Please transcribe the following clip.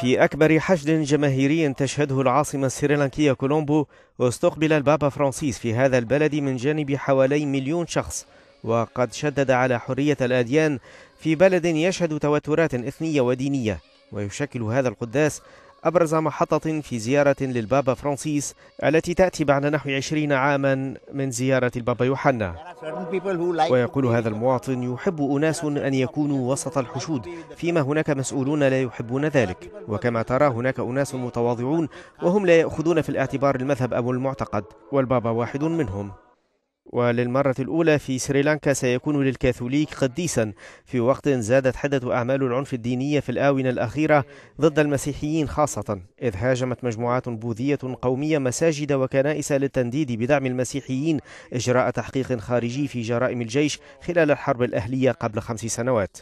في أكبر حشد جماهيري تشهده العاصمة السريلانكية كولومبو استقبل البابا فرانسيس في هذا البلد من جانب حوالي مليون شخص وقد شدد على حرية الأديان في بلد يشهد توترات إثنية ودينية ويشكل هذا القداس أبرز محطة في زيارة للبابا فرانسيس التي تأتي بعد نحو عشرين عاما من زيارة البابا يوحنا ويقول هذا المواطن يحب أناس أن يكونوا وسط الحشود فيما هناك مسؤولون لا يحبون ذلك وكما ترى هناك أناس متواضعون وهم لا يأخذون في الاعتبار المذهب أو المعتقد والبابا واحد منهم وللمرة الأولى في سريلانكا سيكون للكاثوليك قديسا في وقت زادت حدة أعمال العنف الدينية في الآونة الأخيرة ضد المسيحيين خاصة إذ هاجمت مجموعات بوذية قومية مساجد وكنائس للتنديد بدعم المسيحيين إجراء تحقيق خارجي في جرائم الجيش خلال الحرب الأهلية قبل خمس سنوات